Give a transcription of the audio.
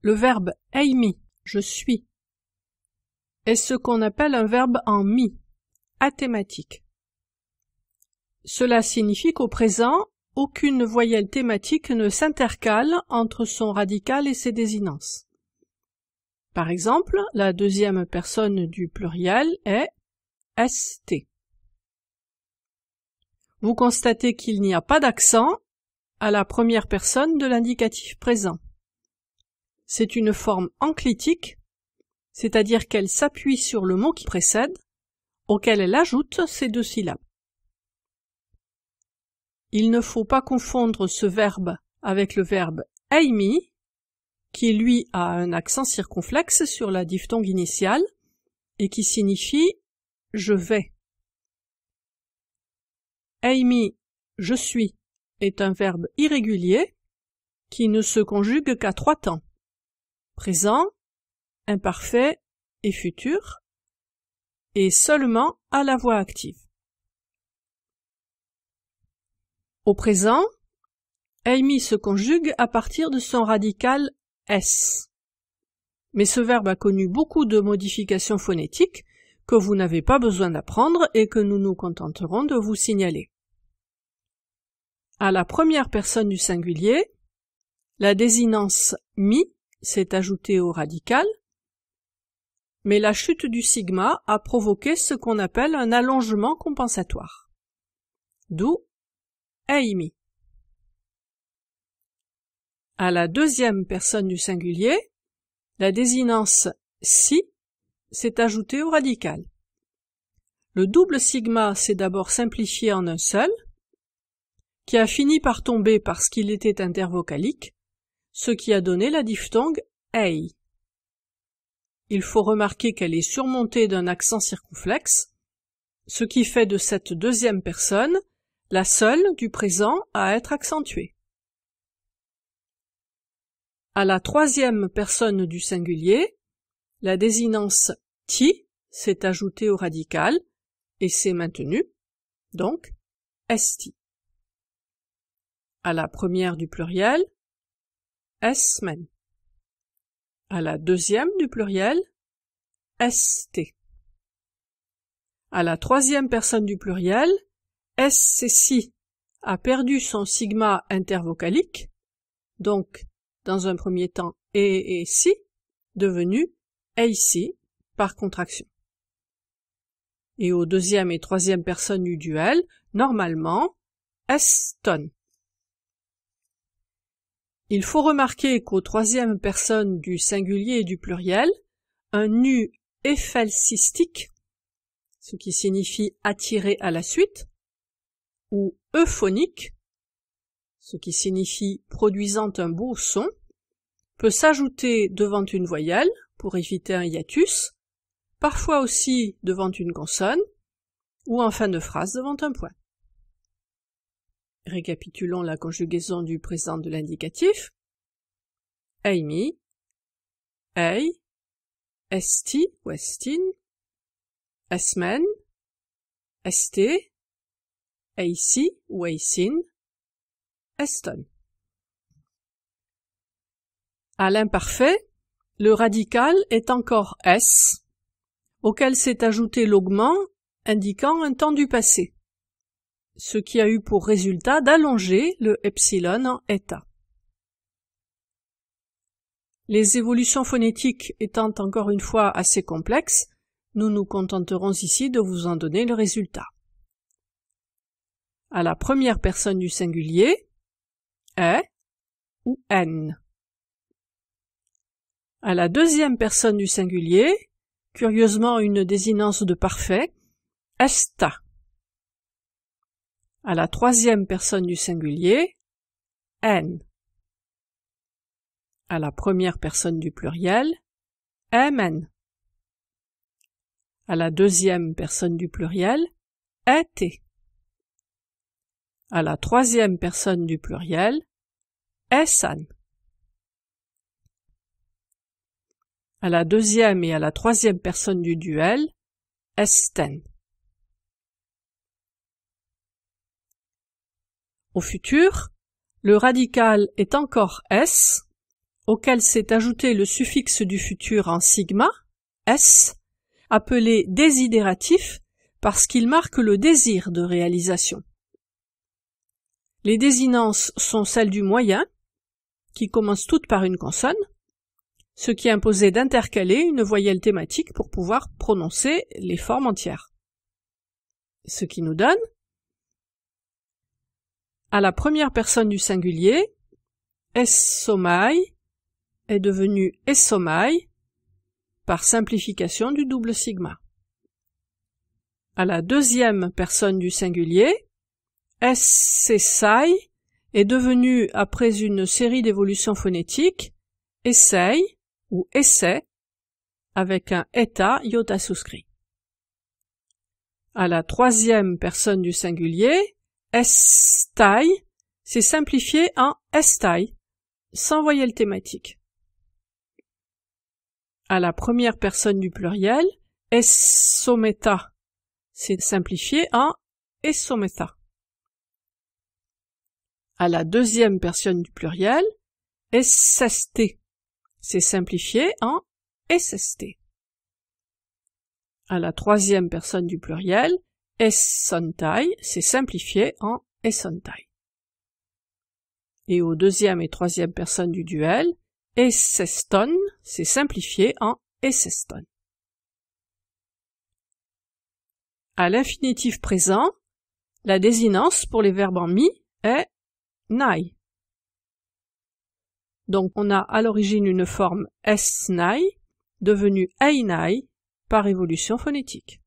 Le verbe aimi, je suis, est ce qu'on appelle un verbe en mi, athématique. Cela signifie qu'au présent, aucune voyelle thématique ne s'intercale entre son radical et ses désinences. Par exemple, la deuxième personne du pluriel est ST. Vous constatez qu'il n'y a pas d'accent à la première personne de l'indicatif présent. C'est une forme enclitique, c'est-à-dire qu'elle s'appuie sur le mot qui précède, auquel elle ajoute ces deux syllabes. Il ne faut pas confondre ce verbe avec le verbe aimi, qui lui a un accent circonflexe sur la diphtongue initiale et qui signifie je vais. Aimi, je suis, est un verbe irrégulier qui ne se conjugue qu'à trois temps présent, imparfait et futur, et seulement à la voix active. Au présent, Amy se conjugue à partir de son radical S. Mais ce verbe a connu beaucoup de modifications phonétiques que vous n'avez pas besoin d'apprendre et que nous nous contenterons de vous signaler. À la première personne du singulier, la désinence mi s'est ajouté au radical, mais la chute du sigma a provoqué ce qu'on appelle un allongement compensatoire. D'où Aimi. À la deuxième personne du singulier, la désinence si s'est ajoutée au radical. Le double sigma s'est d'abord simplifié en un seul, qui a fini par tomber parce qu'il était intervocalique, ce qui a donné la diphtongue ei. Il faut remarquer qu'elle est surmontée d'un accent circonflexe, ce qui fait de cette deuxième personne la seule du présent à être accentuée. À la troisième personne du singulier, la désinence ti s'est ajoutée au radical et s'est maintenue, donc STI. À la première du pluriel, S À la deuxième du pluriel, ST. À la troisième personne du pluriel, si a perdu son sigma intervocalique, donc dans un premier temps e et, et si, devenu AC par contraction. Et aux deuxième et troisième personnes du duel, normalement, S il faut remarquer qu'aux troisième personne du singulier et du pluriel, un nu éphalcistique, ce qui signifie attiré à la suite, ou euphonique, ce qui signifie produisant un beau son, peut s'ajouter devant une voyelle pour éviter un hiatus, parfois aussi devant une consonne, ou en fin de phrase devant un point. Récapitulons la conjugaison du présent de l'indicatif. Amy, ay, esti ou estin, esmen, esté, ou Aisin, eston. À l'imparfait, le radical est encore s, auquel s'est ajouté l'augment indiquant un temps du passé ce qui a eu pour résultat d'allonger le epsilon en eta. Les évolutions phonétiques étant encore une fois assez complexes, nous nous contenterons ici de vous en donner le résultat. À la première personne du singulier, est ou n. À la deuxième personne du singulier, curieusement une désinence de parfait, esta à la troisième personne du singulier, n. À la première personne du pluriel, mn. À la deuxième personne du pluriel, et. À la troisième personne du pluriel, esan. À la deuxième et à la troisième personne du duel, esten. futur, le radical est encore S, auquel s'est ajouté le suffixe du futur en sigma, S, appelé désidératif parce qu'il marque le désir de réalisation. Les désinences sont celles du moyen, qui commencent toutes par une consonne, ce qui imposait d'intercaler une voyelle thématique pour pouvoir prononcer les formes entières. Ce qui nous donne à la première personne du singulier, s somai est devenu es somai par simplification du double sigma. À la deuxième personne du singulier, es est devenu, après une série d'évolutions phonétiques, essaye ou essai avec un état iota souscrit. À la troisième personne du singulier, est-taille, c'est simplifié en est-taille, sans voyelle thématique. À la première personne du pluriel, essometa, c'est simplifié en S-SOMETA. À la deuxième personne du pluriel, SST, c'est simplifié en SST. À la troisième personne du pluriel, Essontai, s'est simplifié en Essontai. Et aux deuxième et troisième personne du duel, Esseston, s'est simplifié en Esseston. À l'infinitif présent, la désinence pour les verbes en mi est nai. Donc on a à l'origine une forme s devenue einai par évolution phonétique.